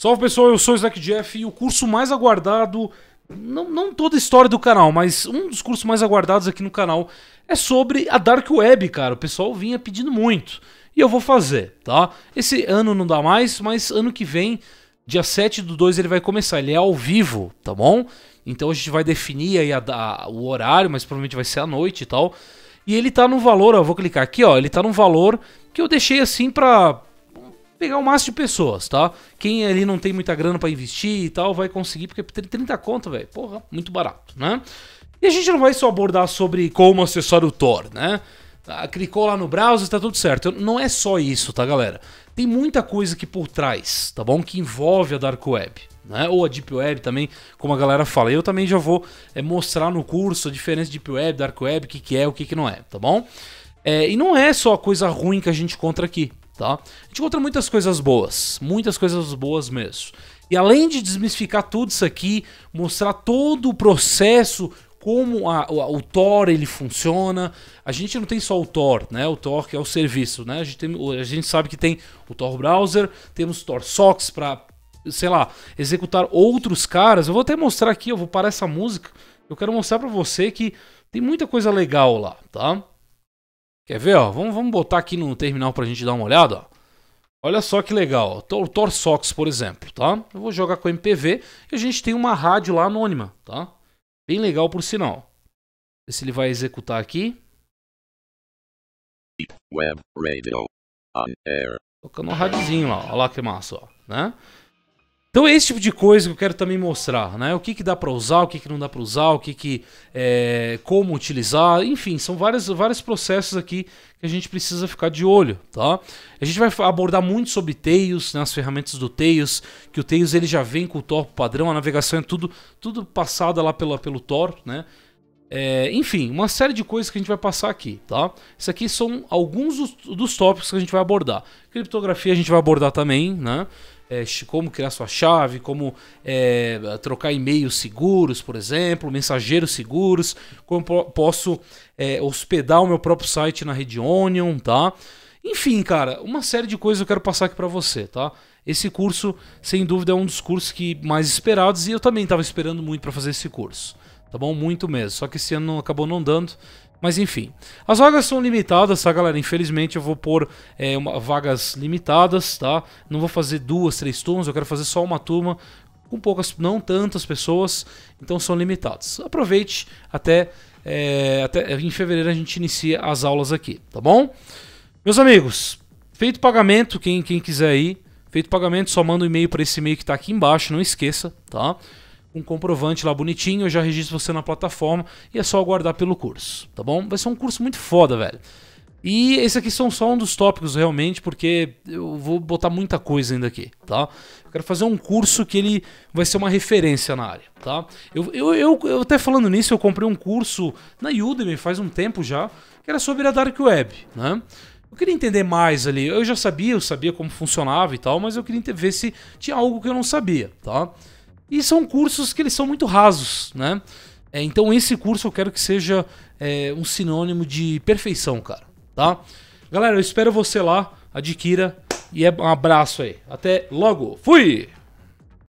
Salve pessoal, eu sou o Slack Jeff e o curso mais aguardado, não, não, toda a história do canal, mas um dos cursos mais aguardados aqui no canal é sobre a Dark Web, cara. O pessoal vinha pedindo muito e eu vou fazer, tá? Esse ano não dá mais, mas ano que vem, dia 7 do 2, ele vai começar. Ele é ao vivo, tá bom? Então a gente vai definir aí a, a, o horário, mas provavelmente vai ser à noite e tal. E ele tá no valor, ó, eu vou clicar aqui, ó, ele tá no valor que eu deixei assim pra pegar um máximo de pessoas, tá? Quem ali não tem muita grana para investir e tal, vai conseguir, porque 30 conto, velho, porra, muito barato, né? E a gente não vai só abordar sobre como acessar o Tor, né? Tá, clicou lá no browser, tá tudo certo. Não é só isso, tá, galera? Tem muita coisa aqui por trás, tá bom? Que envolve a Dark Web. Né? Ou a Deep Web também, como a galera fala. Eu também já vou é, mostrar no curso a diferença de Deep Web, Dark Web, o que, que é, o que, que não é, tá bom? É, e não é só coisa ruim que a gente encontra aqui, Tá? A gente encontra muitas coisas boas, muitas coisas boas mesmo. E além de desmistificar tudo isso aqui, mostrar todo o processo, como a, o, o Tor ele funciona. A gente não tem só o Tor, né? O Tor que é o serviço, né? A gente, tem, a gente sabe que tem o Tor Browser, temos o Tor Socks para, sei lá, executar outros caras. Eu vou até mostrar aqui, eu vou parar essa música. Eu quero mostrar para você que tem muita coisa legal lá, tá? Quer ver, ó? Vamos, vamos botar aqui no terminal pra gente dar uma olhada, ó. Olha só que legal, o Torsox, por exemplo, tá? Eu vou jogar com MPV e a gente tem uma rádio lá anônima, tá? Bem legal por sinal. Ver se ele vai executar aqui. Web Radio on air. Tocando um radiozinho lá, ó. olha lá que massa, ó, né? Então é esse tipo de coisa que eu quero também mostrar, né? O que, que dá para usar, o que, que não dá para usar, o que, que é, como utilizar, enfim, são vários, vários processos aqui que a gente precisa ficar de olho, tá? A gente vai abordar muito sobre Tails, né, as ferramentas do Tails, que o Tails ele já vem com o Tor padrão, a navegação é tudo, tudo passada lá pela, pelo Tor, né? É, enfim, uma série de coisas que a gente vai passar aqui, tá? Isso aqui são alguns dos, dos tópicos que a gente vai abordar. Criptografia a gente vai abordar também, né? é, como criar sua chave, como é, trocar e-mails seguros, por exemplo, mensageiros seguros, como posso é, hospedar o meu próprio site na rede Onion, tá? Enfim, cara, uma série de coisas eu quero passar aqui para você, tá? Esse curso, sem dúvida, é um dos cursos que mais esperados e eu também estava esperando muito para fazer esse curso, tá bom? Muito mesmo. Só que esse ano acabou não dando. Mas enfim, as vagas são limitadas, tá galera? Infelizmente eu vou pôr é, uma, vagas limitadas, tá? Não vou fazer duas, três turmas, eu quero fazer só uma turma com poucas, não tantas pessoas, então são limitadas. Aproveite até, é, até é, em fevereiro a gente inicia as aulas aqui, tá bom? Meus amigos, feito pagamento, quem, quem quiser aí, feito pagamento, só manda o um e-mail para esse e-mail que está aqui embaixo, não esqueça, tá? um comprovante lá bonitinho, eu já registro você na plataforma e é só aguardar pelo curso, tá bom? Vai ser um curso muito foda, velho. E esses aqui são só um dos tópicos realmente, porque eu vou botar muita coisa ainda aqui, tá? Eu quero fazer um curso que ele vai ser uma referência na área, tá? Eu, eu, eu, eu até falando nisso, eu comprei um curso na Udemy faz um tempo já, que era sobre a Dark Web, né? Eu queria entender mais ali, eu já sabia, eu sabia como funcionava e tal, mas eu queria ver se tinha algo que eu não sabia, tá? E são cursos que eles são muito rasos, né? É, então esse curso eu quero que seja é, um sinônimo de perfeição, cara, tá? Galera, eu espero você lá, adquira e é um abraço aí. Até logo. Fui!